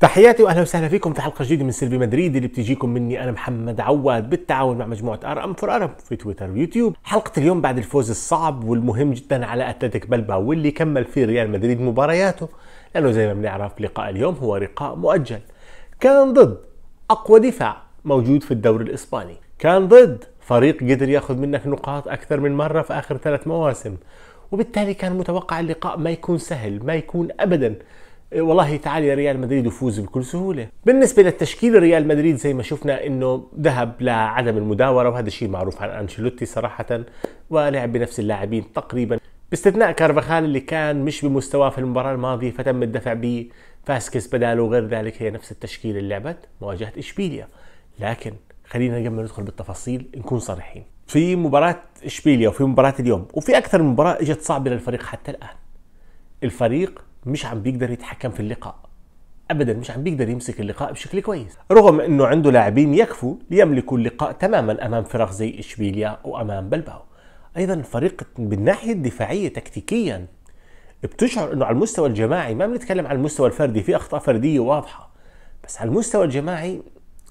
تحياتي واهلا وسهلا فيكم في حلقه جديده من سلبي مدريد اللي بتجيكم مني انا محمد عواد بالتعاون مع مجموعه ار ام فور ارب في تويتر ويوتيوب حلقه اليوم بعد الفوز الصعب والمهم جدا على اتلتيك بلبا واللي كمل فيه ريال مدريد مبارياته لانه زي ما بنعرف لقاء اليوم هو لقاء مؤجل كان ضد اقوى دفاع موجود في الدوري الاسباني كان ضد فريق قدر ياخذ منك نقاط اكثر من مره في اخر ثلاث مواسم وبالتالي كان متوقع اللقاء ما يكون سهل ما يكون ابدا إيه، والله تعالي ريال مدريد وفوز بكل سهوله بالنسبه للتشكيل ريال مدريد زي ما شفنا انه ذهب لعدم المداوره وهذا الشيء معروف عن انشيلوتي صراحه ولعب بنفس اللاعبين تقريبا باستثناء كارفاخال اللي كان مش بمستواه في المباراه الماضيه فتم الدفع به فاسكس بداله وغير ذلك هي نفس التشكيل اللي لعبت مواجهه اشبيليا لكن خلينا قبل ما ندخل بالتفاصيل نكون صريحين في مباراة اشبيليا وفي مباراة اليوم وفي أكثر من مباراة اجت صعبة للفريق حتى الآن الفريق مش عم بيقدر يتحكم في اللقاء ابدا مش عم بيقدر يمسك اللقاء بشكل كويس رغم انه عنده لاعبين يكفوا ليملكوا اللقاء تماما امام فرق زي اشبيليا وامام بلباو ايضا الفريق بالناحيه الدفاعيه تكتيكيا بتشعر انه على المستوى الجماعي ما بنتكلم على المستوى الفردي في اخطاء فرديه واضحه بس على المستوى الجماعي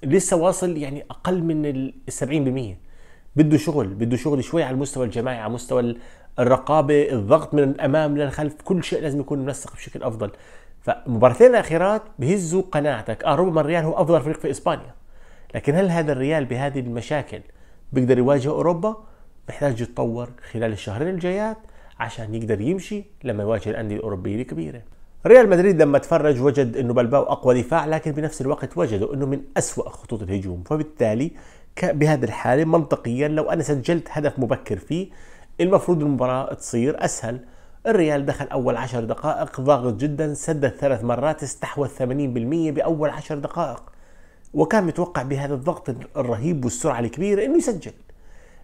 لسه واصل يعني اقل من ال 70% بده شغل بده شغل شوي على المستوى الجماعي على مستوى الرقابه الضغط من الامام للخلف كل شيء لازم يكون منسق بشكل افضل فمباراتين الاخيرات بهزوا قناعتك اه ربما الريال هو افضل فريق في اسبانيا لكن هل هذا الريال بهذه المشاكل بيقدر يواجه اوروبا محتاج يتطور خلال الشهرين الجايات عشان يقدر يمشي لما يواجه الانديه الاوروبيه الكبيره ريال مدريد لما تفرج وجد انه بلباو اقوى دفاع لكن بنفس الوقت وجدوا انه من أسوأ خطوط الهجوم فبالتالي بهذه الحاله منطقيا لو انا سجلت هدف مبكر فيه المفروض المباراة تصير أسهل الريال دخل أول عشر دقائق ضاغط جدا سدد ثلاث مرات استحوذ 80% بأول عشر دقائق وكان متوقع بهذا الضغط الرهيب والسرعة الكبيرة أنه يسجل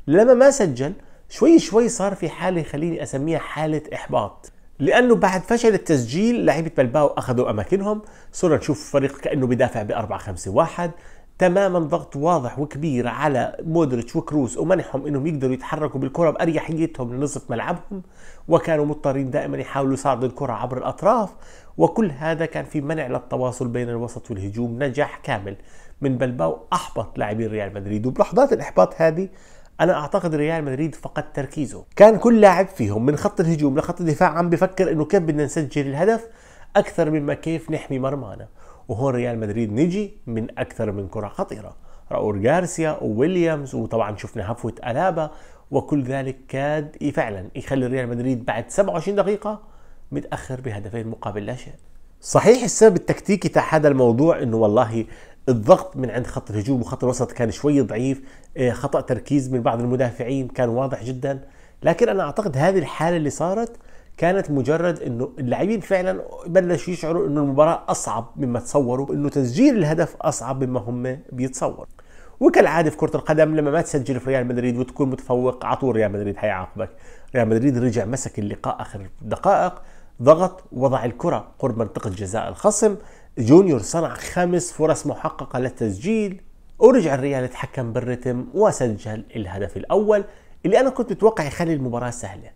لما ما سجل شوي شوي صار في حالة خليني أسميها حالة إحباط لانه بعد فشل التسجيل لعيبه بلباو اخذوا اماكنهم صرنا نشوف فريق كانه بدافع بأربعة 4 5 1 تماما ضغط واضح وكبير على مودريتش وكروس ومنحهم انهم يقدروا يتحركوا بالكره باريحيتهم لنصف ملعبهم وكانوا مضطرين دائما يحاولوا يصعدوا الكره عبر الاطراف وكل هذا كان في منع للتواصل بين الوسط والهجوم نجاح كامل من بلباو احبط لاعبين ريال مدريد وبلحظات الاحباط هذه انا اعتقد ريال مدريد فقد تركيزه كان كل لاعب فيهم من خط الهجوم لخط الدفاع عم بفكر انه كيف بدنا نسجل الهدف اكثر مما كيف نحمي مرمانا وهون ريال مدريد نجي من اكثر من كره خطيره راؤول جارسيا وويليامز وطبعا شفنا هفوه الابا وكل ذلك كاد فعلا يخلي ريال مدريد بعد 27 دقيقه متاخر بهدفين مقابل لا شيء صحيح السبب التكتيكي تاع هذا الموضوع انه والله الضغط من عند خط الهجوم وخط الوسط كان شوي ضعيف آه، خطا تركيز من بعض المدافعين كان واضح جدا لكن انا اعتقد هذه الحاله اللي صارت كانت مجرد انه اللاعبين فعلا بلشوا يشعروا انه المباراه اصعب مما تصوروا انه تسجيل الهدف اصعب مما هم بيتصوروا وكالعاده في كره القدم لما ما تسجل في ريال مدريد وتكون متفوق على طول ريال مدريد حيعاقبك ريال مدريد رجع مسك اللقاء اخر دقائق ضغط وضع الكره قرب منطقه جزاء الخصم جونيور صنع خمس فرص محققه للتسجيل ورجع الريال تحكم بالرتم وسجل الهدف الاول اللي انا كنت متوقع يخلي المباراه سهله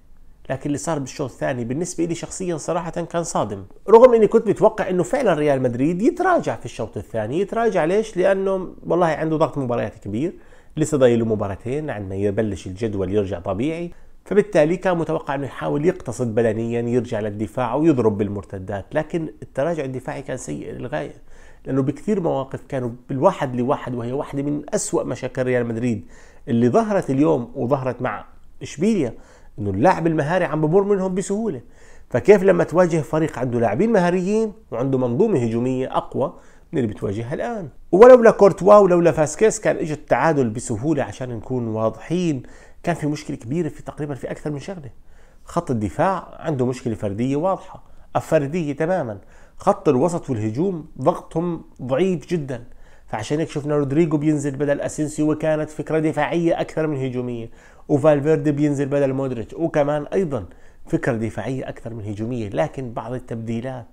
لكن اللي صار بالشوط الثاني بالنسبه لي شخصيا صراحه كان صادم رغم اني كنت متوقع انه فعلا ريال مدريد يتراجع في الشوط الثاني يتراجع ليش لانه والله عنده ضغط مباريات كبير لسه ضايل مباراتين عن ما يبلش الجدول يرجع طبيعي فبالتالي كان متوقع انه يحاول يقتصد بدنيا يرجع للدفاع ويضرب بالمرتدات لكن التراجع الدفاعي كان سيء للغايه لانه بكثير مواقف كانوا بالواحد لواحد وهي واحده من أسوأ مشاكل ريال مدريد اللي ظهرت اليوم وظهرت مع اشبيليا انه اللاعب المهاري عم بمر منهم بسهوله فكيف لما تواجه فريق عنده لاعبين مهاريين وعنده منظومه هجوميه اقوى من اللي بتواجهها الان ولولا كورتوا ولولا فاسكيس كان اجى التعادل بسهوله عشان نكون واضحين كان في مشكله كبيره في تقريبا في اكثر من شغله خط الدفاع عنده مشكله فرديه واضحه فرديه تماما خط الوسط والهجوم ضغطهم ضعيف جدا فعشان هيك شفنا رودريجو بينزل بدل اسينسيو وكانت فكره دفاعيه اكثر من هجوميه وفالفيردي بينزل بدل مودريتش وكمان ايضا فكره دفاعيه اكثر من هجوميه لكن بعض التبديلات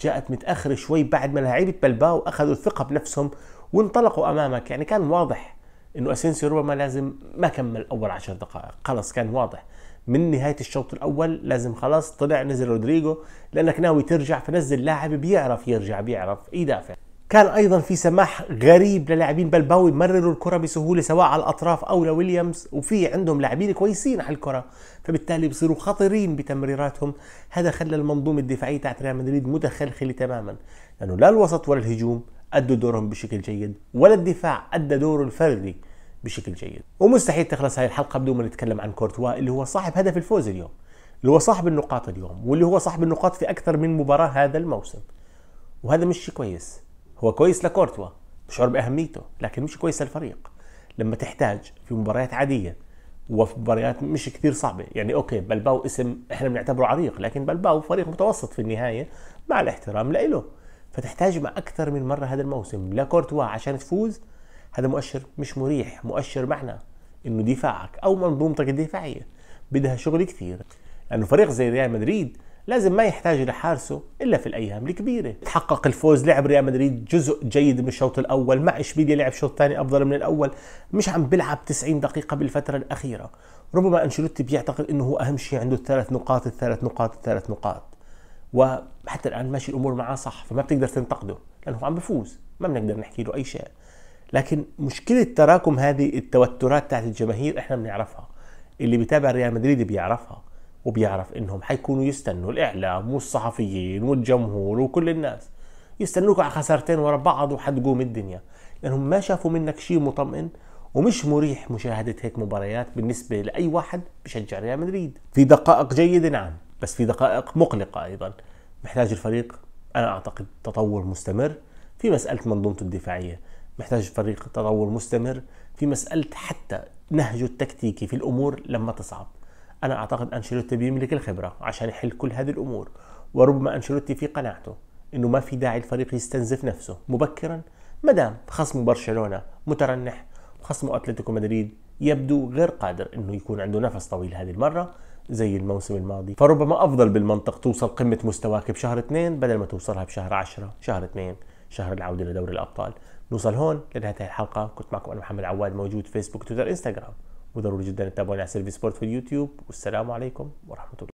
جاءت متاخره شوي بعد ما لعيبه بلباو اخذوا الثقه بنفسهم وانطلقوا امامك يعني كان واضح انه اسينسيو ربما لازم ما كمل اول عشر دقائق خلص كان واضح من نهايه الشوط الاول لازم خلاص طلع نزل رودريجو لانك ناوي ترجع فنزل لاعب بيعرف يرجع بيعرف يدافع كان ايضا في سماح غريب للاعبين بلباوي مرروا الكره بسهوله سواء على الاطراف او لويليامز وفي عندهم لاعبين كويسين على الكره فبالتالي بصيروا خطيرين بتمريراتهم هذا خلى المنظومه الدفاعيه تاعت ريال مدريد متخلخله تماما لانه لا الوسط ولا الهجوم ادوا دورهم بشكل جيد ولا الدفاع ادى دوره الفردي بشكل جيد ومستحيل تخلص هاي الحلقه بدون ما نتكلم عن كورتوا اللي هو صاحب هدف الفوز اليوم اللي هو صاحب النقاط اليوم واللي هو صاحب النقاط في اكثر من مباراه هذا الموسم وهذا مش كويس هو كويس لكورتوا بشعر باهميته لكن مش كويس للفريق لما تحتاج في مباريات عاديه وفي مباريات مش كثير صعبه يعني اوكي بلباو اسم احنا بنعتبره عريق لكن بلباو فريق متوسط في النهايه مع الاحترام لإله فتحتاج مع اكثر من مره هذا الموسم لكورتوا عشان تفوز هذا مؤشر مش مريح مؤشر معنى انه دفاعك او منظومتك الدفاعيه بدها شغل كثير لانه فريق زي ريال مدريد لازم ما يحتاج لحارسه الا في الايام الكبيره تحقق الفوز لعب ريال مدريد جزء جيد من الشوط الاول مع اشبيليا لعب شوط ثاني افضل من الاول مش عم بيلعب 90 دقيقه بالفتره الاخيره ربما انشيلوتي بيعتقد انه هو اهم شيء عنده الثلاث نقاط الثلاث نقاط الثلاث نقاط وحتى الان ماشي الامور معاه صح فما بتقدر تنتقده لانه هو عم بفوز ما بنقدر نحكي له اي شيء لكن مشكله تراكم هذه التوترات تاعت الجماهير احنا بنعرفها اللي بيتابع ريال مدريد بيعرفها وبيعرف انهم حيكونوا يستنوا الاعلام والصحفيين والجمهور وكل الناس يستنوك على خسارتين ورا بعض وحتقوم الدنيا لانهم ما شافوا منك شيء مطمئن ومش مريح مشاهدة هيك مباريات بالنسبة لأي واحد بشجع ريال مدريد في دقائق جيدة نعم بس في دقائق مقلقة أيضا محتاج الفريق أنا أعتقد تطور مستمر في مسألة منظومته الدفاعية محتاج الفريق تطور مستمر في مسألة حتى نهجه التكتيكي في الأمور لما تصعب انا اعتقد انشيلوتي بيملك الخبره عشان يحل كل هذه الامور وربما انشيلوتي في قناعته انه ما في داعي الفريق يستنزف نفسه مبكرا ما دام خصم برشلونه مترنح وخصم اتلتيكو مدريد يبدو غير قادر انه يكون عنده نفس طويل هذه المره زي الموسم الماضي فربما افضل بالمنطق توصل قمه مستواك بشهر اثنين بدل ما توصلها بشهر 10 شهر اثنين شهر العوده لدوري الابطال نوصل هون لنهايه الحلقه كنت معكم انا محمد عواد موجود فيسبوك تويتر انستغرام وضروري جدا تتابعونا على سيرفي سبورت في اليوتيوب والسلام عليكم ورحمه الله